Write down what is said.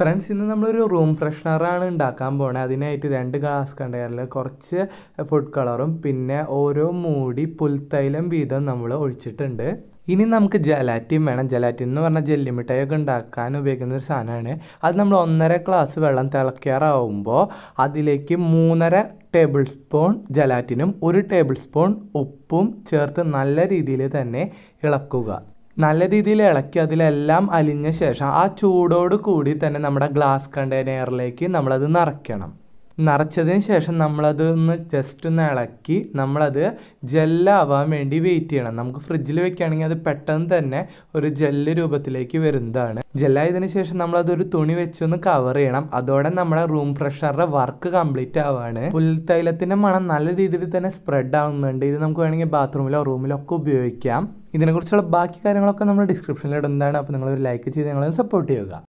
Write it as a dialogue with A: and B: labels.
A: friends ഇന്ന് നമ്മളൊരു room ഫ്രഷ്നറാണ് ഉണ്ടാക്കാൻ പോണത് അതിനായിട്ട് രണ്ട് ഗ്ലാസ് കണ്ടെയ്നറിൽ കുറച്ച് ഫുഡ് കളറും പിന്നെ ഓരോ മൂടി പുൽത്തൈലം വീതം നമ്മൾ ഒഴിച്ചിട്ടുണ്ട് ഇനി നമുക്ക് ജലാറ്റിൻ വേണം ജലാറ്റിൻ എന്ന് പറഞ്ഞാൽ ജെല്ലിമിഠായൊക്കെ ഉണ്ടാക്കാൻ ഉപയോഗിക്കുന്ന ഒരു സാധനമാണ് അത് നമ്മൾ ഒന്നര ഗ്ലാസ് വെള്ളം തിളക്കാറാവുമ്പോൾ അതിലേക്ക് മൂന്നര ടേബിൾ സ്പൂൺ ജലാറ്റിനും ഒരു ടേബിൾ സ്പൂൺ ഉപ്പും ചേർത്ത് നല്ല രീതിയിൽ തന്നെ ഇളക്കുക നല്ല രീതിയിൽ ഇളക്കി അതിലെല്ലാം അലിഞ്ഞ ശേഷം ആ ചൂടോട് കൂടി തന്നെ നമ്മുടെ ഗ്ലാസ് കണ്ടെയ്നറിലേക്ക് നമ്മളത് നിറയ്ക്കണം നിറച്ചതിന് ശേഷം നമ്മളത് ഒന്ന് ജസ്റ്റ് ഒന്ന് ഇളക്കി നമ്മളത് ജെല്ലാവാൻ വേണ്ടി വെയിറ്റ് ചെയ്യണം നമുക്ക് ഫ്രിഡ്ജിൽ വെക്കുകയാണെങ്കിൽ അത് പെട്ടെന്ന് തന്നെ ഒരു ജെല്ല് രൂപത്തിലേക്ക് വരുന്നതാണ് ജെല്ലായതിനു ശേഷം നമ്മളതൊരു തുണി വെച്ചൊന്ന് കവർ ചെയ്യണം അതോടെ നമ്മുടെ റൂം ഫ്രഷറുടെ വർക്ക് കംപ്ലീറ്റ് ആവാണ് പുൽത്തൈലത്തിൻ്റെ മണം നല്ല രീതിയിൽ തന്നെ സ്പ്രെഡ് ആവുന്നുണ്ട് ഇത് നമുക്ക് വേണമെങ്കിൽ ബാത്റൂമിലോ റൂമിലോ ഒക്കെ ഉപയോഗിക്കാം ഇതിനെക്കുറിച്ചുള്ള ബാക്കി കാര്യങ്ങളൊക്കെ നമ്മൾ ഡിസ്ക്രിപ്ഷനിൽ ഇടുന്നതാണ് അപ്പോൾ നിങ്ങളൊരു ലൈക്ക് ചെയ്ത് ഞങ്ങളെ സപ്പോർട്ട് ചെയ്യുക